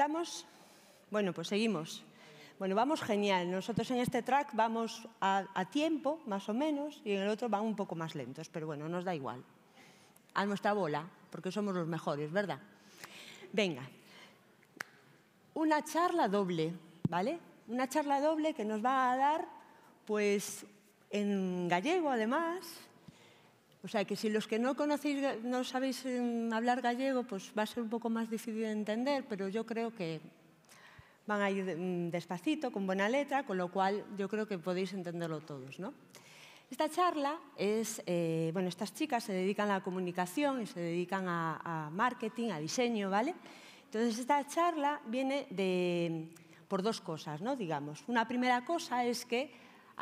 ¿Estamos? Bueno, pues seguimos. Bueno, vamos genial. Nosotros en este track vamos a, a, tiempo, más o menos, y en el otro van un poco más lentos, pero bueno, nos da igual. A nuestra bola, porque somos los mejores, ¿verdad? Venga, una charla doble, ¿vale? Una charla doble que nos va a dar, pues, en gallego además, o sea que si los que no conocéis, no sabéis em, hablar gallego, pues va a ser un poco más difícil de entender, pero yo creo que van a ir em, despacito, con buena letra, con lo cual yo creo que podéis entenderlo todos. ¿no? Esta charla es, eh, bueno, estas chicas se dedican a la comunicación y se dedican a, marketing, a diseño, ¿vale? Entonces esta charla viene por dos cosas, ¿no? Digamos, una primera cosa es que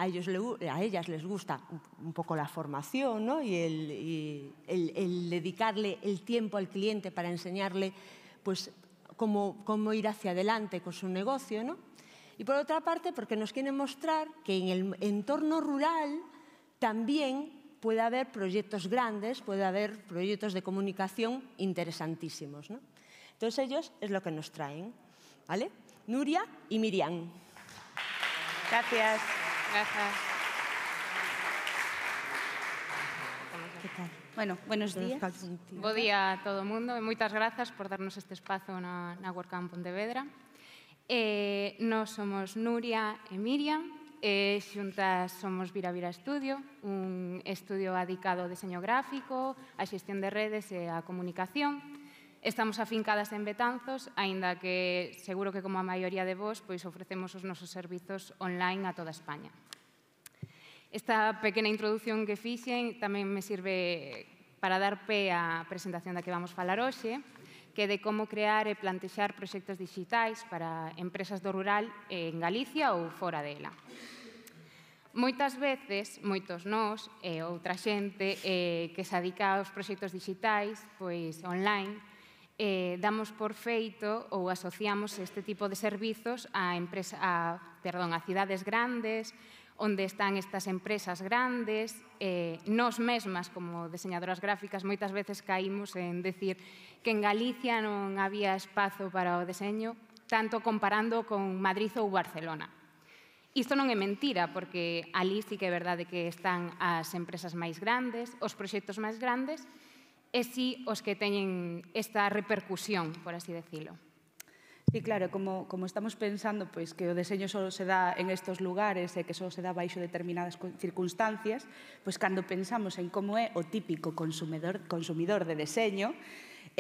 a, ellos, a ellas les gusta un poco la formación y, el, dedicarle el tiempo al cliente para enseñarle pues, cómo, ir hacia adelante con su negocio. Y por otra parte, porque nos quieren mostrar que en el entorno rural también puede haber proyectos grandes, puede haber proyectos de comunicación interesantísimos. Entonces ellos es lo que nos traen. ¿vale? Nuria y Miriam. Gracias. Grazas. Bueno, buenos días. Bo día a todo o mundo e moitas grazas por darnos este espazo na, na WordCamp Pontevedra. Eh, nos somos Nuria e Miriam, eh, xuntas somos Vira Vira Estudio, un estudio adicado ao diseño gráfico, a xestión de redes e a comunicación, Estamos afincadas en Betanzos, aínda que seguro que como a maioría de vós, pois ofrecemos os nosos servizos online a toda España. Esta pequena introdución que fixen tamén me sirve para dar pé á presentación da que vamos falar hoxe, que de como crear e plantexar proxectos digitais para empresas do rural en Galicia ou fora dela. Moitas veces, moitos nós e outra xente eh, que se adica aos proxectos digitais, pois online, eh, damos por feito ou asociamos este tipo de servizos a, empresa, a, perdón, a cidades grandes, onde están estas empresas grandes, eh, nós mesmas, como diseñadoras gráficas, moitas veces caímos en decir que en Galicia non había espazo para o deseño, tanto comparando con Madrid ou Barcelona. Isto non é mentira, porque ali sí que é verdade que están as empresas máis grandes, os proxectos máis grandes, e si os que teñen esta repercusión, por así decirlo. Sí, claro, como, como estamos pensando pois, que o deseño só se dá en estos lugares e que só se dá baixo determinadas circunstancias, pois cando pensamos en como é o típico consumidor, consumidor de deseño,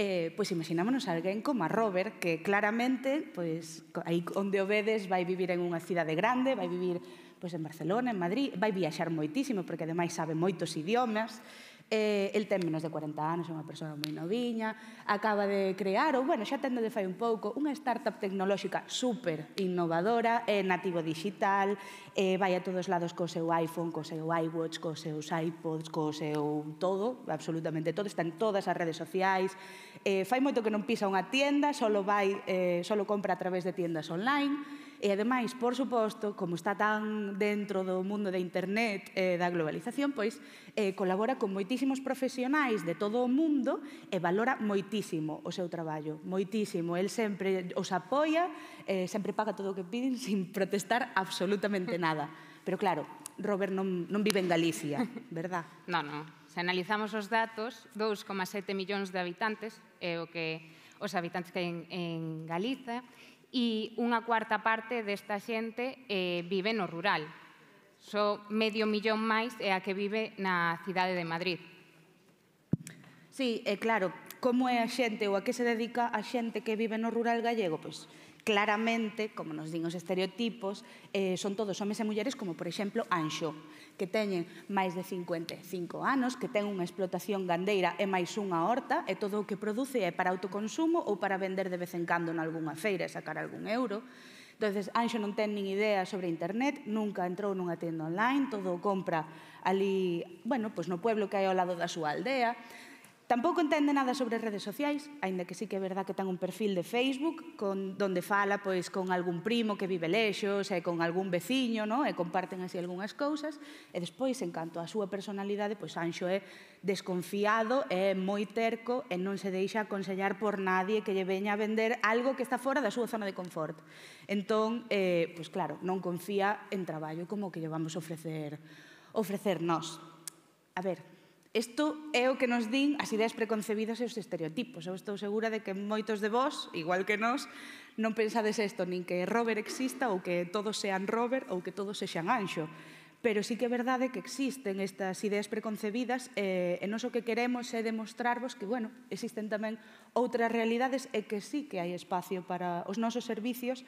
eh, pois imaginámonos alguén como a Robert, que claramente, pois, aí onde o vedes, vai vivir en unha cidade grande, vai vivir pois, en Barcelona, en Madrid, vai viaxar moitísimo, porque ademais sabe moitos idiomas, Eh, el ten menos de 40 anos, é unha persoa moi noviña, acaba de crear, ou bueno, xa tendo de fai un pouco, unha startup tecnolóxica super innovadora, é eh, nativo digital, eh, vai a todos lados co seu iPhone, co seu iWatch, co seus iPods, co seu todo, absolutamente todo, está en todas as redes sociais, eh, fai moito que non pisa unha tienda, solo vai, eh, solo compra a través de tiendas online, E, ademais, por suposto, como está tan dentro do mundo da internet e da globalización, pois eh, colabora con moitísimos profesionais de todo o mundo e valora moitísimo o seu traballo, moitísimo. El sempre os apoia, eh, sempre paga todo o que piden sin protestar absolutamente nada. Pero claro, Robert non, non vive en Galicia, verdad? Non, non. Se analizamos os datos, 2,7 millóns de habitantes é o que os habitantes que hai en, en Galiza e unha cuarta parte desta xente eh, vive no rural. Só so, medio millón máis é a que vive na cidade de Madrid. Sí, é claro. Como é a xente ou a que se dedica a xente que vive no rural gallego? Pois, claramente, como nos din os estereotipos, eh, son todos homes e mulleres como, por exemplo, Anxo, que teñen máis de 55 anos, que ten unha explotación gandeira e máis unha horta, e todo o que produce é para autoconsumo ou para vender de vez en cando en algunha feira e sacar algún euro. Entonces, Anxo non ten nin idea sobre internet, nunca entrou nunha tenda online, todo compra ali, bueno, pois no pueblo que hai ao lado da súa aldea. Tampouco entende nada sobre redes sociais, aínda que sí que é verdad que ten un perfil de Facebook con donde fala pois con algún primo que vive lexos e con algún veciño, no? e comparten así algunhas cousas, e despois en canto á súa personalidade, pois Anxo é desconfiado, é moi terco e non se deixa aconsellar por nadie que lle veña a vender algo que está fora da súa zona de confort. Entón, eh, pois claro, non confía en traballo como que lle vamos ofrecer ofrecer nós. A ver, Isto é o que nos din as ideas preconcebidas e os estereotipos. Eu estou segura de que moitos de vós, igual que nós, non pensades isto, nin que Robert exista ou que todos sean Robert ou que todos sexan anxo. Pero sí que é verdade que existen estas ideas preconcebidas e, e non o que queremos é demostrarvos que, bueno, existen tamén outras realidades e que sí que hai espacio para os nosos servicios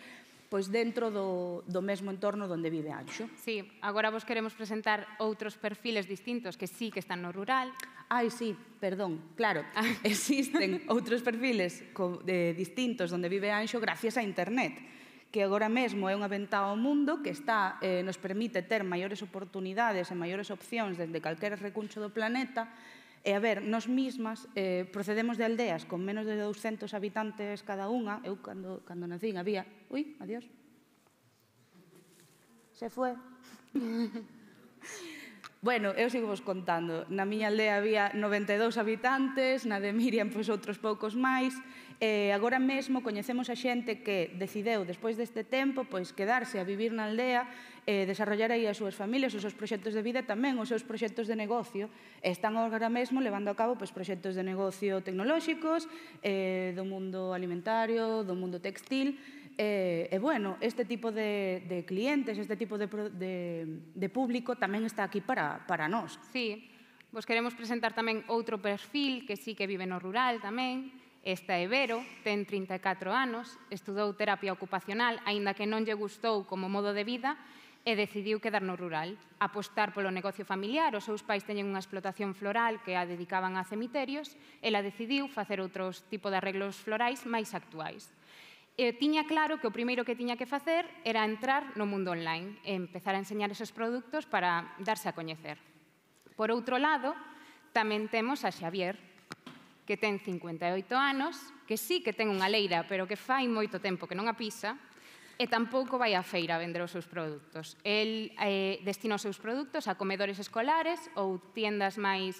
pois dentro do, do mesmo entorno onde vive Anxo. Sí, agora vos queremos presentar outros perfiles distintos que sí que están no rural. Ai, sí, perdón, claro, ah. existen outros perfiles co, de, distintos onde vive Anxo gracias a internet que agora mesmo é unha ventá ao mundo que está eh, nos permite ter maiores oportunidades e maiores opcións desde calquera recuncho do planeta E a ver, nos mismas eh, procedemos de aldeas con menos de 200 habitantes cada unha. Eu, cando, cando nacín, había... Ui, adiós. Se fue. bueno, eu sigo vos contando. Na miña aldea había 92 habitantes, na de Miriam, pois outros poucos máis. Eh, agora mesmo coñecemos a xente que decideu, despois deste tempo, pois quedarse a vivir na aldea e eh, desarrollar aí as súas familias, os seus proxectos de vida tamén os seus proxectos de negocio. E están agora mesmo levando a cabo pois, proxectos de negocio tecnolóxicos, eh, do mundo alimentario, do mundo textil. E, eh, e bueno, este tipo de, de clientes, este tipo de, de, de público tamén está aquí para, para nós. Sí, vos queremos presentar tamén outro perfil que sí que vive no rural tamén, Esta é Vero, ten 34 anos, estudou terapia ocupacional, aínda que non lle gustou como modo de vida, e decidiu quedar no rural, apostar polo negocio familiar. Os seus pais teñen unha explotación floral que a dedicaban a cemiterios, ela decidiu facer outros tipo de arreglos florais máis actuais. E tiña claro que o primeiro que tiña que facer era entrar no mundo online e empezar a enseñar esos produtos para darse a coñecer. Por outro lado, tamén temos a Xavier, que ten 58 anos, que sí que ten unha leira, pero que fai moito tempo que non a pisa, e tampouco vai á feira a vender os seus produtos. El eh, destina os seus produtos a comedores escolares ou tiendas máis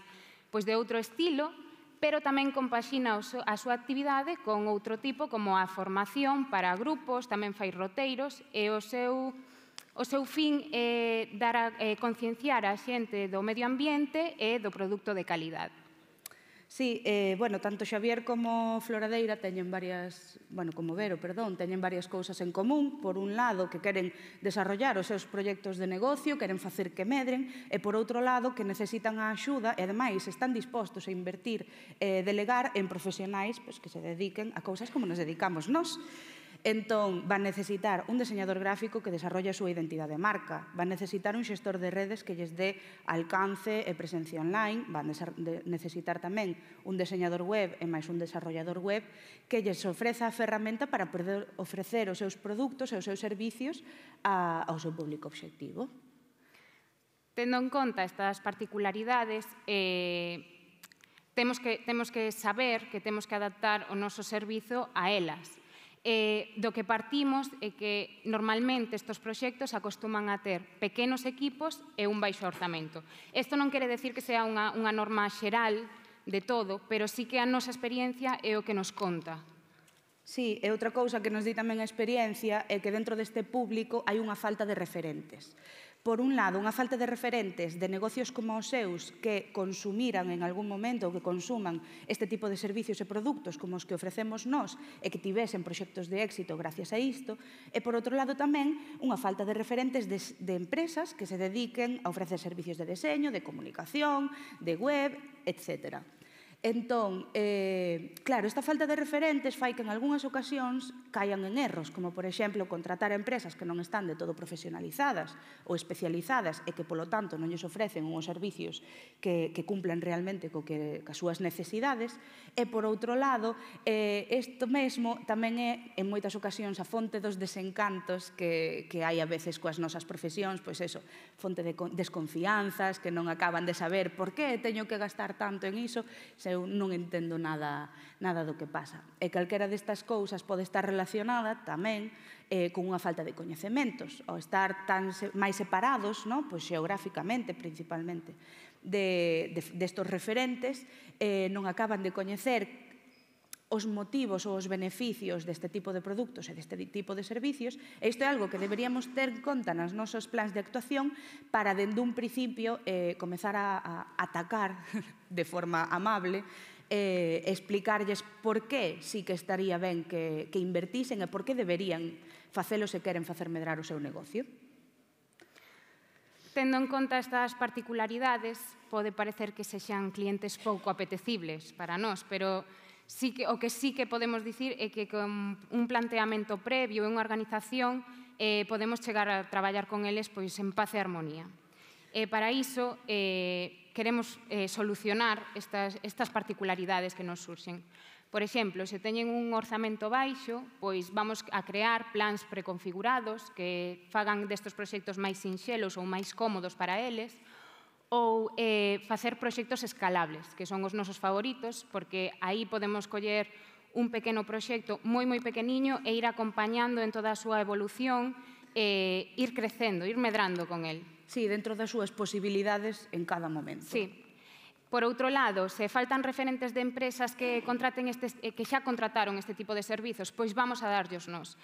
pois, de outro estilo, pero tamén compaxina a súa actividade con outro tipo, como a formación para grupos, tamén fai roteiros, e o seu, o seu fin é eh, dar a, eh, concienciar a xente do medio ambiente e do produto de calidade. Sí, eh, bueno, tanto Xavier como Floradeira teñen varias, bueno, como Vero, perdón, teñen varias cousas en común. Por un lado, que queren desarrollar os seus proxectos de negocio, queren facer que medren, e por outro lado, que necesitan a axuda e, ademais, están dispostos a invertir e eh, delegar en profesionais que se dediquen a cousas como nos dedicamos nós. Entón, van necesitar un diseñador gráfico que desarrolle a súa identidade de marca, van necesitar un xestor de redes que lles dé alcance e presencia online, van necesitar tamén un diseñador web e máis un desarrollador web que lles ofreza a ferramenta para poder ofrecer os seus produtos e os seus servicios ao seu público obxectivo. Tendo en conta estas particularidades, eh, temos que, temos que saber que temos que adaptar o noso servizo a elas. Eh, do que partimos é que normalmente estes proxectos acostuman a ter pequenos equipos e un baixo orzamento. Isto non quere decir que sea unha, unha norma xeral de todo, pero sí que a nosa experiencia é o que nos conta. Sí, e outra cousa que nos di tamén a experiencia é que dentro deste público hai unha falta de referentes por un lado, unha falta de referentes de negocios como os seus que consumiran en algún momento ou que consuman este tipo de servicios e produtos como os que ofrecemos nós e que tivesen proxectos de éxito gracias a isto, e por outro lado tamén unha falta de referentes de, de empresas que se dediquen a ofrecer servicios de deseño, de comunicación, de web, etcétera. Entón, eh, claro, esta falta de referentes fai que en algunhas ocasións caian en erros, como, por exemplo, contratar empresas que non están de todo profesionalizadas ou especializadas e que, polo tanto, non lles ofrecen unhos servicios que, que cumplan realmente co que, as súas necesidades. E, por outro lado, eh, isto mesmo tamén é, en moitas ocasións, a fonte dos desencantos que, que hai a veces coas nosas profesións, pois eso, fonte de desconfianzas, que non acaban de saber por que teño que gastar tanto en iso, se eu non entendo nada, nada do que pasa. E calquera destas cousas pode estar relacionada tamén eh, con unha falta de coñecementos, ou estar tan se, máis separados, no? pois xeográficamente principalmente, de, de, destos referentes, eh, non acaban de coñecer os motivos ou os beneficios deste tipo de produtos e deste tipo de servicios, e isto é algo que deberíamos ter en conta nas nosos plans de actuación para, dende un principio, eh, comezar a, a atacar de forma amable eh, explicarlles por que sí que estaría ben que, que invertisen e por que deberían facelo se queren facer medrar o seu negocio. Tendo en conta estas particularidades, pode parecer que sexan clientes pouco apetecibles para nós, pero sí que, o que sí que podemos dicir é que con un planteamento previo e unha organización eh, podemos chegar a traballar con eles pois, en paz e armonía. E para iso eh, queremos eh, solucionar estas, estas particularidades que nos surxen. Por exemplo, se teñen un orzamento baixo, pois vamos a crear plans preconfigurados que fagan destes proxectos máis sinxelos ou máis cómodos para eles, ou eh, facer proxectos escalables, que son os nosos favoritos, porque aí podemos coller un pequeno proxecto moi, moi pequeniño e ir acompañando en toda a súa evolución, eh, ir crecendo, ir medrando con el. Sí, dentro das súas posibilidades en cada momento. Sí. Por outro lado, se faltan referentes de empresas que, contraten este, que xa contrataron este tipo de servizos, pois vamos a darllos nós.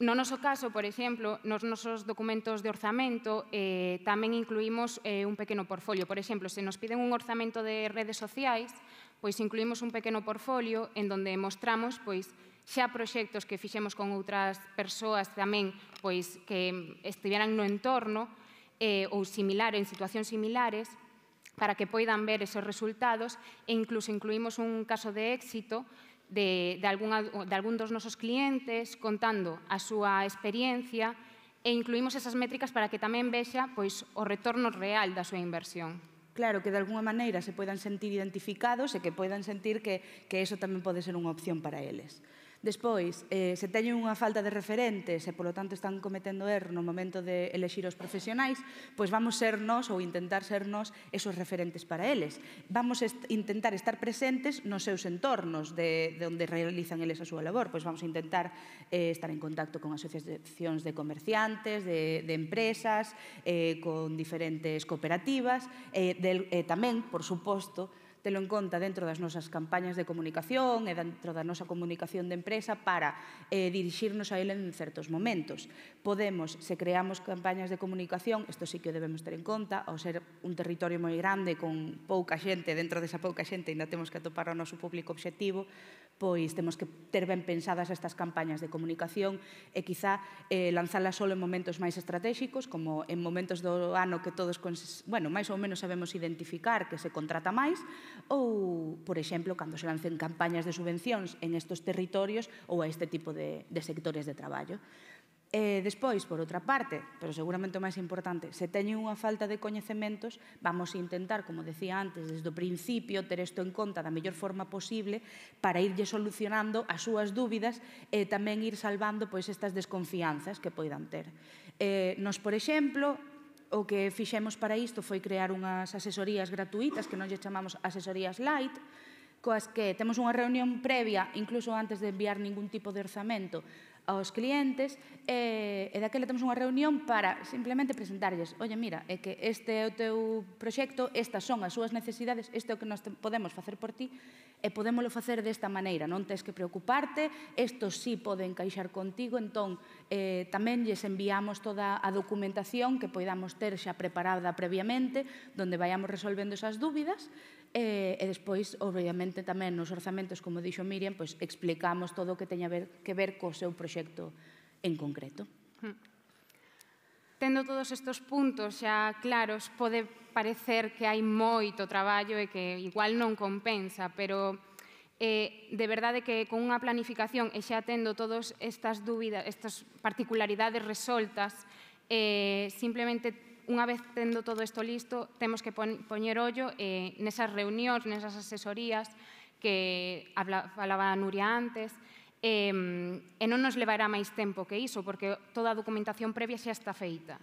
No noso caso, por exemplo, nos nosos documentos de orzamento eh, tamén incluímos eh, un pequeno portfolio. Por exemplo, se nos piden un orzamento de redes sociais, pois incluímos un pequeno portfolio en donde mostramos pois, xa proxectos que fixemos con outras persoas tamén pois que estiveran no entorno eh, ou similar, en situacións similares, para que poidan ver esos resultados e incluso incluímos un caso de éxito de, de, alguna, de algún dos nosos clientes contando a súa experiencia e incluímos esas métricas para que tamén vexa pois, o retorno real da súa inversión. Claro, que de alguna maneira se poidan sentir identificados e que poidan sentir que, que eso tamén pode ser unha opción para eles. Despois, eh, se teñen unha falta de referentes e, polo tanto, están cometendo erro no momento de elegir os profesionais, pois vamos ser nós ou intentar ser nós esos referentes para eles. Vamos est intentar estar presentes nos seus entornos de, de onde realizan eles a súa labor. Pois vamos intentar eh, estar en contacto con asociacións de comerciantes, de, de empresas, eh, con diferentes cooperativas, eh, del, eh, tamén, por suposto, telo en conta dentro das nosas campañas de comunicación e dentro da nosa comunicación de empresa para eh, dirixirnos a ele en certos momentos. Podemos, se creamos campañas de comunicación, isto sí que o debemos ter en conta, ao ser un territorio moi grande con pouca xente, dentro desa pouca xente ainda temos que atopar o noso público obxectivo, pois temos que ter ben pensadas estas campañas de comunicación e quizá eh, lanzalas solo en momentos máis estratégicos, como en momentos do ano que todos, bueno, máis ou menos sabemos identificar que se contrata máis, ou, por exemplo, cando se lancen campañas de subvencións en estos territorios ou a este tipo de, de sectores de traballo. E despois, por outra parte, pero seguramente o máis importante, se teñen unha falta de coñecementos, vamos a intentar, como decía antes, desde o principio, ter isto en conta da mellor forma posible para irlle solucionando as súas dúbidas e tamén ir salvando pois, estas desconfianzas que poidan ter. Eh, nos, por exemplo, o que fixemos para isto foi crear unhas asesorías gratuitas que nos lle chamamos asesorías light, coas que temos unha reunión previa, incluso antes de enviar ningún tipo de orzamento, aos clientes e, e daquela temos unha reunión para simplemente presentarlles oye, mira, é que este é o teu proxecto, estas son as súas necesidades, este é o que nós podemos facer por ti e podémolo facer desta maneira, non tens que preocuparte, isto sí pode encaixar contigo, entón eh, tamén lles enviamos toda a documentación que poidamos ter xa preparada previamente, donde vayamos resolvendo esas dúbidas, E, eh, e despois, obviamente, tamén nos orzamentos, como dixo Miriam, pois explicamos todo o que teña ver, que ver co seu proxecto en concreto. Hmm. Tendo todos estes puntos xa claros, pode parecer que hai moito traballo e que igual non compensa, pero eh, de verdade que con unha planificación e xa tendo todas estas dúbidas, estas particularidades resoltas, eh, simplemente unha vez tendo todo isto listo, temos que poñer ollo eh, nesas reunións, nesas asesorías que falaba Nuria antes, eh, e non nos levará máis tempo que iso, porque toda a documentación previa xa está feita.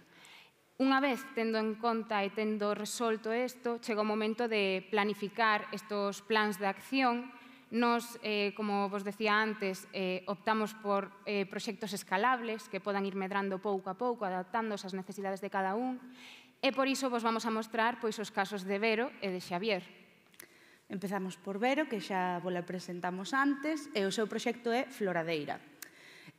Unha vez tendo en conta e tendo resolto isto, chega o momento de planificar estos plans de acción Nos, eh, como vos decía antes, eh, optamos por eh, proxectos escalables que podan ir medrando pouco a pouco, adaptándose ás necesidades de cada un, e por iso vos vamos a mostrar pois os casos de Vero e de Xavier. Empezamos por Vero, que xa vola presentamos antes, e o seu proxecto é Floradeira.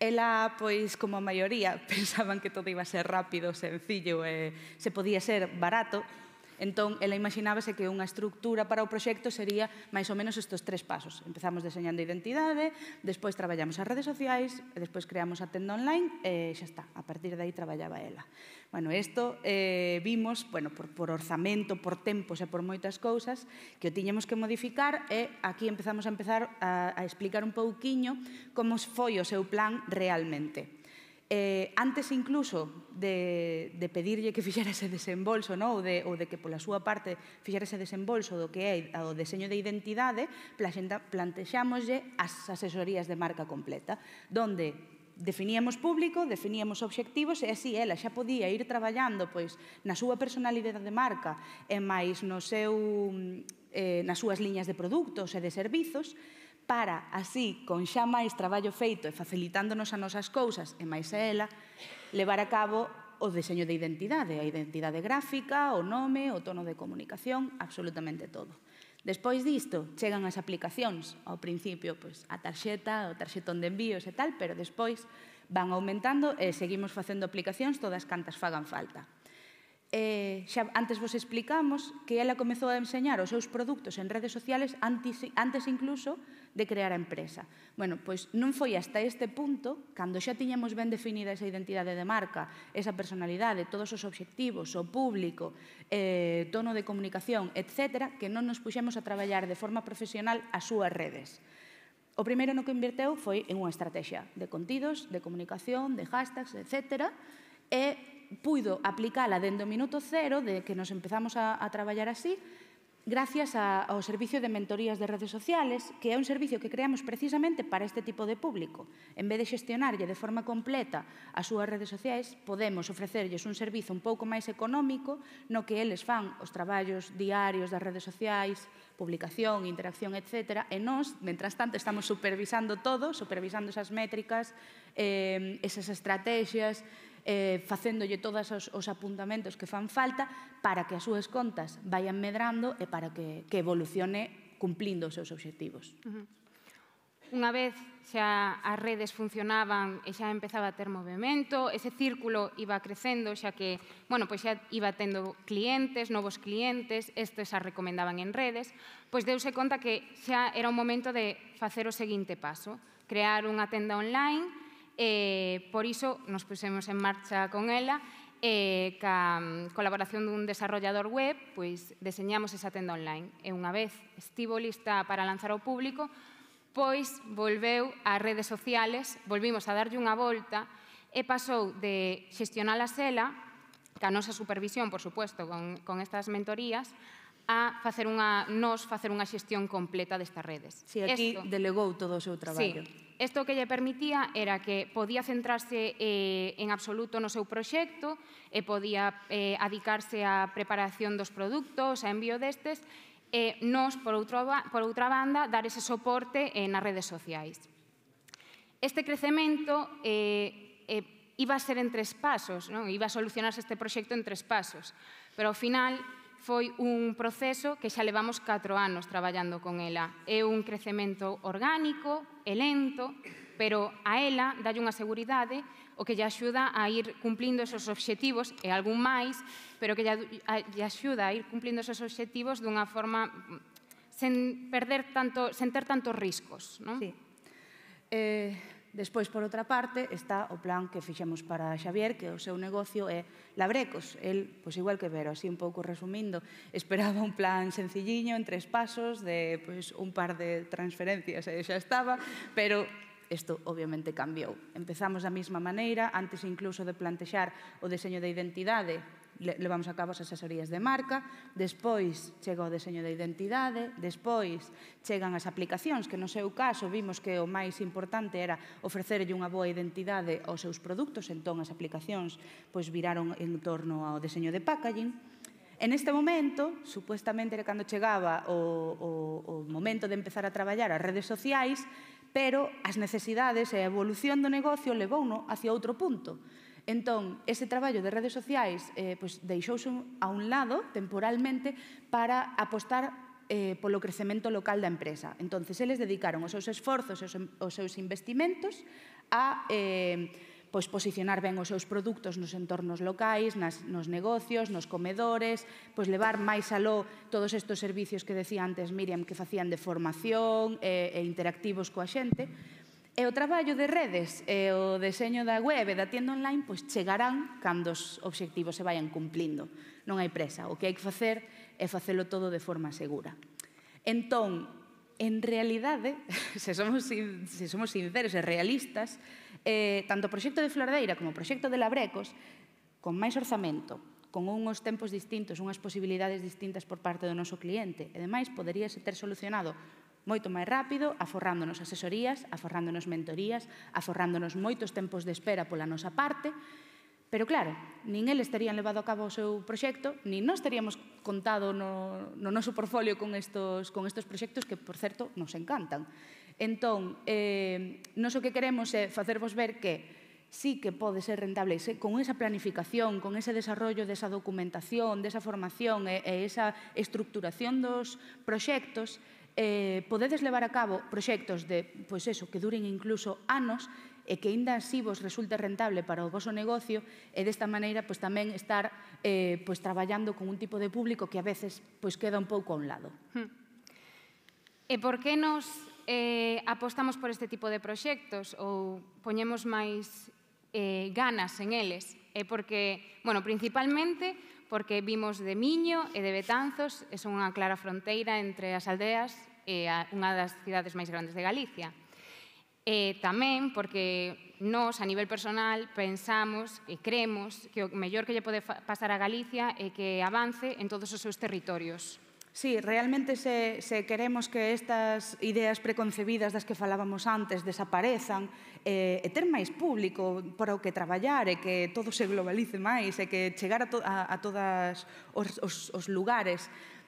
Ela, pois, como a maioría, pensaban que todo iba a ser rápido, sencillo e se podía ser barato, Entón, ela imaginábase que unha estructura para o proxecto sería máis ou menos estes tres pasos. Empezamos deseñando identidade, despois traballamos as redes sociais, e despois creamos a tenda online e xa está. A partir de aí traballaba ela. Bueno, isto eh, vimos, bueno, por, por orzamento, por tempos e por moitas cousas que o tiñemos que modificar e aquí empezamos a empezar a, a explicar un pouquiño como foi o seu plan realmente. Eh, antes incluso de, de pedirlle que fixera ese desembolso ¿no? ou, de, ou de que pola súa parte fixera ese desembolso do que é o deseño de identidade, plantexámoslle as asesorías de marca completa, donde definíamos público, definíamos obxectivos e así ela xa podía ir traballando pois na súa personalidade de marca e máis no seu eh, nas súas liñas de produtos e de servizos para así, con xa máis traballo feito e facilitándonos a nosas cousas e máis a ela, levar a cabo o deseño de identidade, a identidade gráfica, o nome, o tono de comunicación, absolutamente todo. Despois disto, chegan as aplicacións, ao principio pois, a tarxeta, o tarxetón de envíos e tal, pero despois van aumentando e seguimos facendo aplicacións todas cantas fagan falta eh, xa antes vos explicamos que ela comezou a enseñar os seus produtos en redes sociales antes, antes incluso de crear a empresa. Bueno, pois non foi hasta este punto, cando xa tiñamos ben definida esa identidade de marca, esa personalidade, todos os obxectivos, o público, eh, tono de comunicación, etc., que non nos puxemos a traballar de forma profesional as súas redes. O primeiro no que inverteu foi en unha estrategia de contidos, de comunicación, de hashtags, etc., e puido aplicala dende o minuto cero, de que nos empezamos a, a traballar así, gracias a, ao Servicio de Mentorías de Redes Sociales, que é un servicio que creamos precisamente para este tipo de público. En vez de xestionarlle de forma completa as súas redes sociais, podemos ofrecerlles un servizo un pouco máis económico no que eles fan os traballos diarios das redes sociais, publicación, interacción, etc. E nós, mentras tanto, estamos supervisando todo, supervisando esas métricas, eh, esas estrategias, eh, facéndolle todos os, os apuntamentos que fan falta para que as súas contas vayan medrando e para que, que evolucione cumplindo os seus obxectivos. Uh -huh. Unha vez xa as redes funcionaban e xa empezaba a ter movimento, ese círculo iba crecendo xa que, bueno, pois xa iba tendo clientes, novos clientes, estes xa recomendaban en redes, pois deuse conta que xa era o momento de facer o seguinte paso, crear unha tenda online e eh, por iso nos pusemos en marcha con ela e ca mm, colaboración dun desarrollador web, pois deseñamos esa tenda online. E unha vez estivo lista para lanzar ao público, pois volveu ás redes sociales, volvimos a darlle unha volta e pasou de xestionar a sela, ca nosa supervisión, por suposto, con, con estas mentorías, a facer unha, nos facer unha xestión completa destas redes. Si, sí, aquí Esto, delegou todo o seu traballo. Sí, Isto que lle permitía era que podía centrarse eh, en absoluto no seu proxecto e podía eh, adicarse á preparación dos produtos, a envío destes, e nos, por, outro, por outra banda, dar ese soporte eh, nas redes sociais. Este crecemento eh, eh, iba a ser en tres pasos, non? iba a solucionarse este proxecto en tres pasos, pero ao final foi un proceso que xa levamos 4 anos traballando con ela. É un crecemento orgánico, e lento, pero a ela dalle unha seguridade o que lle axuda a ir cumplindo esos obxectivos e algún máis, pero que lle axuda a ir cumplindo esos obxectivos dunha forma sen perder tanto, sen ter tantos riscos, non? Sí. Eh, Despois, por outra parte, está o plan que fixemos para Xavier, que o seu negocio é Labrecos. El, pois igual que Vero, así un pouco resumindo, esperaba un plan sencilliño, en tres pasos, de pois, un par de transferencias e xa estaba, pero Isto obviamente cambiou. Empezamos da mesma maneira, antes incluso de plantexar o deseño de identidade, levamos a cabo as asesorías de marca, despois chega o deseño da de identidade, despois chegan as aplicacións, que no seu caso vimos que o máis importante era ofrecerlle unha boa identidade aos seus produtos, entón as aplicacións pois viraron en torno ao deseño de packaging. En este momento, supuestamente era cando chegaba o, o, o momento de empezar a traballar as redes sociais, pero as necesidades e a evolución do negocio levou-no hacia outro punto. Entón, ese traballo de redes sociais eh, pois, deixouse a un lado temporalmente para apostar eh, polo crecemento local da empresa. Entón, eles dedicaron os seus esforzos os, os seus investimentos a eh, pois, posicionar ben os seus produtos nos entornos locais, nas, nos negocios, nos comedores, pois levar máis aló todos estes servicios que decía antes Miriam que facían de formación eh, e interactivos coa xente. E eh, o traballo de redes e eh, o deseño da web e da tienda online pois chegarán cando os obxectivos se vayan cumplindo. Non hai presa. O que hai que facer é facelo todo de forma segura. Entón, en realidade, se somos, se somos sinceros e realistas, eh, tanto o proxecto de Flordeira como o proxecto de Labrecos, con máis orzamento, con unhos tempos distintos, unhas posibilidades distintas por parte do noso cliente, e demais, poderíase ter solucionado moito máis rápido, aforrándonos asesorías, aforrándonos mentorías, aforrándonos moitos tempos de espera pola nosa parte, Pero claro, nin eles terían levado a cabo o seu proxecto, nin nós teríamos contado no, no noso portfolio con estos, con estos proxectos que, por certo, nos encantan. Entón, eh, nos o que queremos é facervos ver que sí que pode ser rentable se, con esa planificación, con ese desarrollo desa documentación, desa formación e, e esa estructuración dos proxectos, eh, podedes levar a cabo proxectos de, pois eso, que duren incluso anos e que ainda así vos resulte rentable para o voso negocio e desta maneira pois, tamén estar eh, pois, traballando con un tipo de público que a veces pois, queda un pouco a un lado. Hmm. E por que nos eh, apostamos por este tipo de proxectos ou poñemos máis eh, ganas en eles? É porque, bueno, principalmente porque vimos de Miño e de Betanzos e son unha clara fronteira entre as aldeas e a, unha das cidades máis grandes de Galicia. E tamén porque nós, a nivel personal, pensamos e creemos que o mellor que lle pode pasar a Galicia é que avance en todos os seus territorios Sí, realmente se, se queremos que estas ideas preconcebidas das que falábamos antes desaparezan eh, e ter máis público para o que traballar e que todo se globalice máis e que chegar a, to, a, a todas os, os, os lugares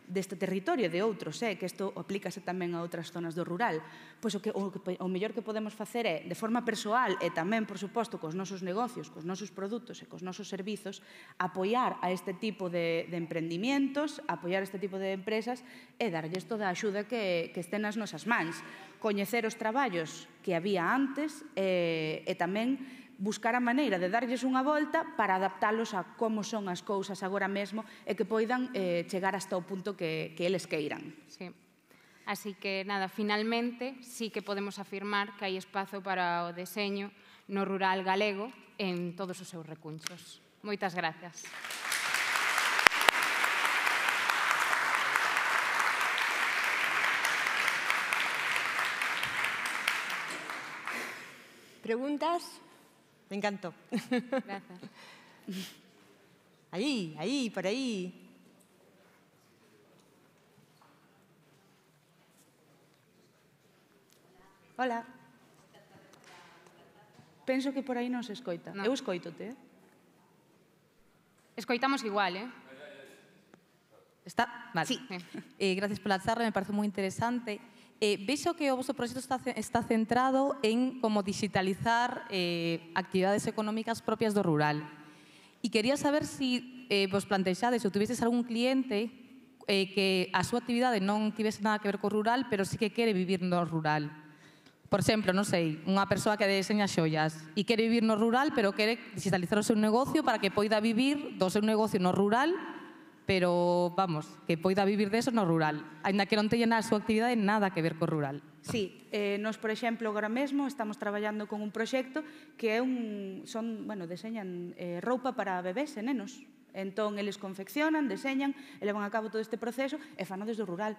deste territorio, de outros, eh, que isto aplícase tamén a outras zonas do rural. Pois o, que, o, o mellor que podemos facer é, de forma persoal e tamén, por suposto, cos nosos negocios, cos nosos produtos e cos nosos servizos, apoiar a este tipo de, de emprendimientos, apoiar este tipo de empresas e darlles toda a axuda que, que estén nas nosas mans. Coñecer os traballos que había antes e, eh, e tamén buscar a maneira de darlles unha volta para adaptalos a como son as cousas agora mesmo e que poidan eh, chegar hasta o punto que, que eles queiran. Sí. Así que, nada, finalmente sí que podemos afirmar que hai espazo para o deseño no rural galego en todos os seus recunchos. Moitas gracias. Preguntas? Me encantó. Gracias. Ahí, ahí, por ahí. Hola. Penso que por aí non se escoita. No. Eu escoitote, eh? Escoitamos igual, eh? Está? Vale. Sí. Eh, gracias pola charla, me parece moi interesante. Eh, vexo que o vosso proxecto está, está centrado en como digitalizar eh, actividades económicas propias do rural. E quería saber se si, eh, vos plantexades se tuvieses algún cliente eh, que a súa actividade non tivese nada que ver co rural, pero sí que quere vivir no rural. Por exemplo, non sei, unha persoa que deseña xollas e quere vivir no rural, pero quere digitalizar o seu negocio para que poida vivir do seu negocio no rural pero vamos, que poida vivir deso no rural, aínda que non teña na súa actividade nada que ver co rural. Sí, eh, nos, por exemplo, agora mesmo estamos traballando con un proxecto que é un, son, bueno, deseñan eh, roupa para bebés e nenos. Entón, eles confeccionan, deseñan, elevan a cabo todo este proceso e fano desde o rural.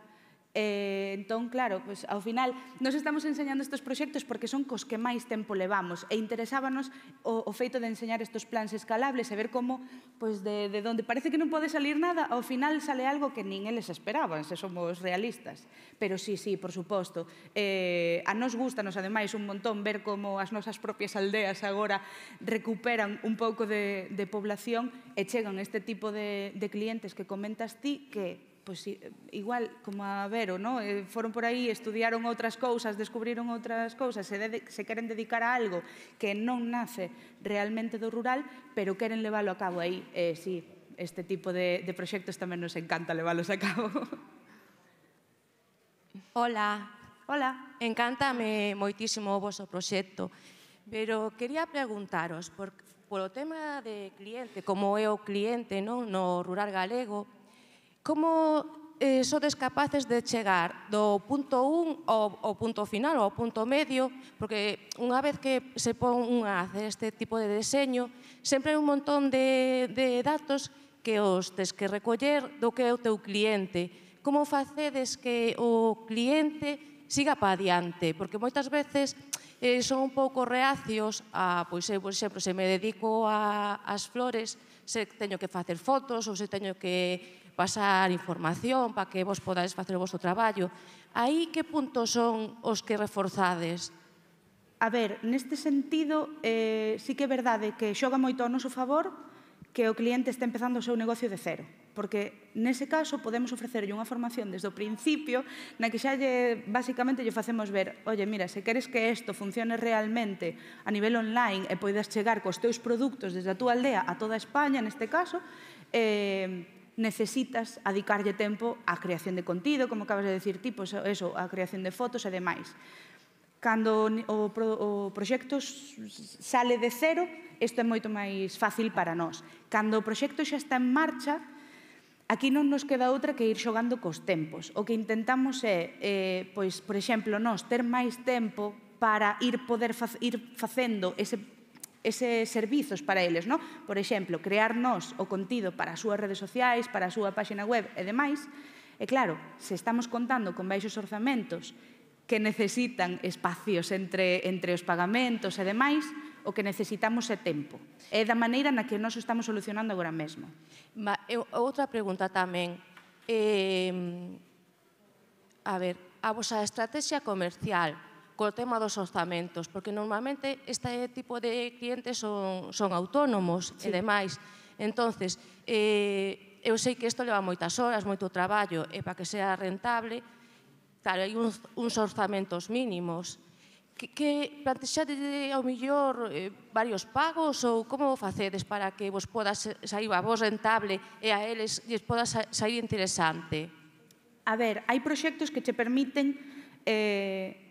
Eh, entón, claro, pues, ao final nos estamos enseñando estes proxectos porque son cos que máis tempo levamos e interesábanos o, o feito de enseñar estes plans escalables e ver como pues, de, de donde parece que non pode salir nada ao final sale algo que nin eles esperaban se somos realistas pero sí, sí, por suposto eh, a nos gusta, nos ademais un montón ver como as nosas propias aldeas agora recuperan un pouco de, de población e chegan este tipo de, de clientes que comentas ti que pois, igual, como a Vero, ¿no? eh, foron por aí, estudiaron outras cousas, descubriron outras cousas, se, de, se queren dedicar a algo que non nace realmente do rural, pero queren leválo a cabo aí. Eh, sí, este tipo de, de proxectos tamén nos encanta leválos a cabo. Hola. Hola. Encántame moitísimo o vosso proxecto. Pero quería preguntaros, por, por o tema de cliente, como é o cliente non? no rural galego, como eh, sodes capaces de chegar do punto 1 ao, ao punto final, ao punto medio, porque unha vez que se pon unha a este tipo de deseño, sempre hai un montón de, de datos que os tes que recoller do que é o teu cliente. Como facedes que o cliente siga para adiante? Porque moitas veces eh, son un pouco reacios a, pois, eu, por exemplo, se me dedico a, as flores, se teño que facer fotos ou se teño que pasar información para que vos podades facer o vosso traballo. Aí que puntos son os que reforzades? A ver, neste sentido, eh, sí que é verdade que xoga moito ao noso favor que o cliente está empezando o seu negocio de cero porque nese caso podemos ofrecerlle unha formación desde o principio na que xa lle, basicamente lle facemos ver oye, mira, se queres que isto funcione realmente a nivel online e poidas chegar cos teus produtos desde a túa aldea a toda España neste caso eh, necesitas adicarlle tempo á creación de contido, como acabas de decir ti, pois eso, a creación de fotos e demais. Cando o, pro, o proxecto sale de cero, isto é moito máis fácil para nós. Cando o proxecto xa está en marcha, aquí non nos queda outra que ir xogando cos tempos. O que intentamos é, eh, pois, por exemplo, nós ter máis tempo para ir poder fa ir facendo ese ese servizos para eles, no? Por exemplo, crear nós o contido para as súas redes sociais, para a súa páxina web e demais. E claro, se estamos contando con baixos orzamentos que necesitan espacios entre, entre os pagamentos e demais, o que necesitamos é tempo. É da maneira na que nós estamos solucionando agora mesmo. Ma, eu, outra pregunta tamén. Eh, a ver, a vosa estrategia comercial, co tema dos orzamentos, porque normalmente este tipo de clientes son, son autónomos sí. e demais. Entonces, eh, eu sei que isto leva moitas horas, moito traballo, e para que sea rentable, claro, hai uns, uns orzamentos mínimos. Que, que plantexade ao millor eh, varios pagos ou como facedes para que vos poda sair a vos rentable e a eles lles poda sair interesante? A ver, hai proxectos que che permiten eh,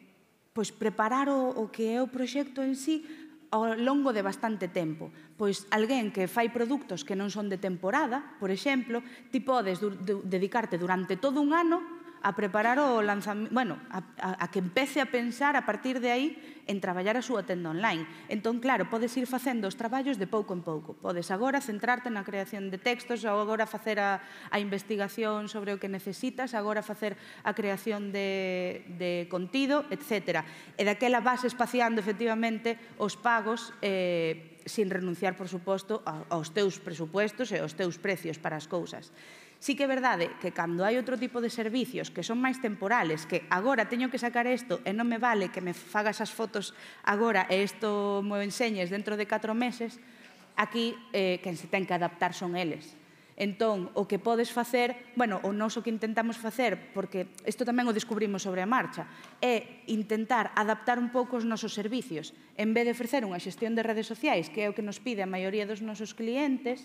pois preparar o, o que é o proxecto en sí ao longo de bastante tempo. Pois alguén que fai produtos que non son de temporada, por exemplo, ti podes du, du, dedicarte durante todo un ano a preparar o lanzamento, bueno, a, a, a que empece a pensar a partir de aí en traballar a súa tenda online. Entón, claro, podes ir facendo os traballos de pouco en pouco. Podes agora centrarte na creación de textos, agora facer a, a investigación sobre o que necesitas, agora facer a creación de, de contido, etc. E daquela vas espaciando efectivamente os pagos eh, sin renunciar, por suposto, aos teus presupuestos e aos teus precios para as cousas. Sí que é verdade que cando hai outro tipo de servicios que son máis temporales, que agora teño que sacar isto e non me vale que me fagas as fotos agora e isto me enseñes dentro de 4 meses, aquí eh, quen se ten que adaptar son eles. Entón, o que podes facer, bueno, o noso que intentamos facer, porque isto tamén o descubrimos sobre a marcha, é intentar adaptar un pouco os nosos servicios. En vez de ofrecer unha xestión de redes sociais, que é o que nos pide a maioría dos nosos clientes,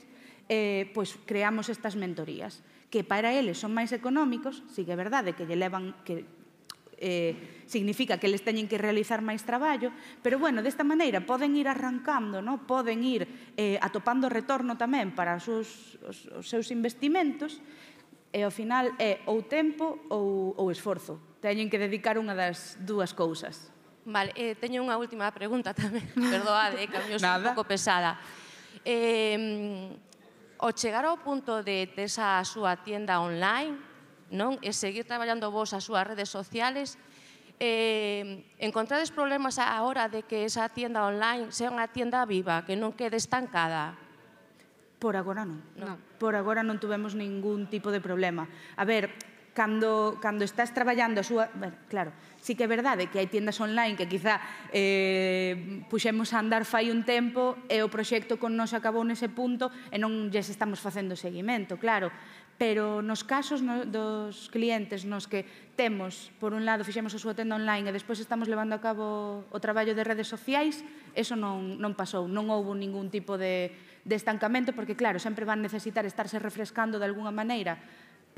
eh, pois creamos estas mentorías que para eles son máis económicos, si que é verdade que lle levan que eh, significa que eles teñen que realizar máis traballo, pero bueno, desta maneira poden ir arrancando, no? poden ir eh, atopando retorno tamén para os seus, os, os seus investimentos, e ao final é ou tempo ou, ou esforzo. Teñen que dedicar unha das dúas cousas. Vale, eh, teño unha última pregunta tamén, perdoade, eh, que a mí un pouco pesada. Eh, o chegar ao punto de desa a súa tienda online non e seguir traballando vos as súas redes sociales, eh, encontrades problemas á hora de que esa tienda online sea unha tienda viva, que non quede estancada? Por agora non. non. Por agora non tuvemos ningún tipo de problema. A ver, cando, cando estás traballando a súa... Bueno, claro, sí que é verdade que hai tiendas online que quizá eh, puxemos a andar fai un tempo e o proxecto con nos acabou nese punto e non xa estamos facendo seguimento, claro. Pero nos casos no, dos clientes nos que temos, por un lado, fixemos a súa tenda online e despois estamos levando a cabo o traballo de redes sociais, eso non, non pasou, non houbo ningún tipo de, de estancamento, porque, claro, sempre van necesitar estarse refrescando de alguna maneira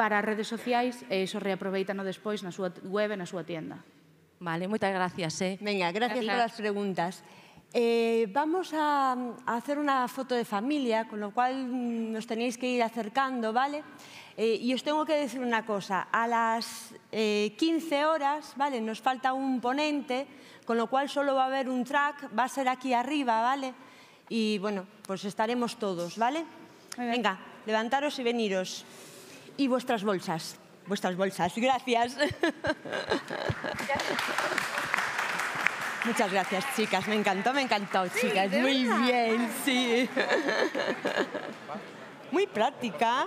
para as redes sociais e iso reaproveitano despois na súa web e na súa tienda. Vale, muchas gracias. ¿eh? Venga, gracias, por las preguntas. Eh, vamos a, hacer una foto de familia, con lo cual mm, nos tenéis que ir acercando, ¿vale? Eh, y os tengo que decir una cosa, a las 15 eh, horas, ¿vale? Nos falta un ponente, con lo cual solo va a haber un track, va a ser aquí arriba, ¿vale? Y bueno, pues estaremos todos, ¿vale? Venga, levantaros y veniros. Y vuestras bolsas vuestras bolsas. Gracias. Muchas gracias, chicas. Me encantó, me encantó, chicas. Muy bien, sí. Muy práctica.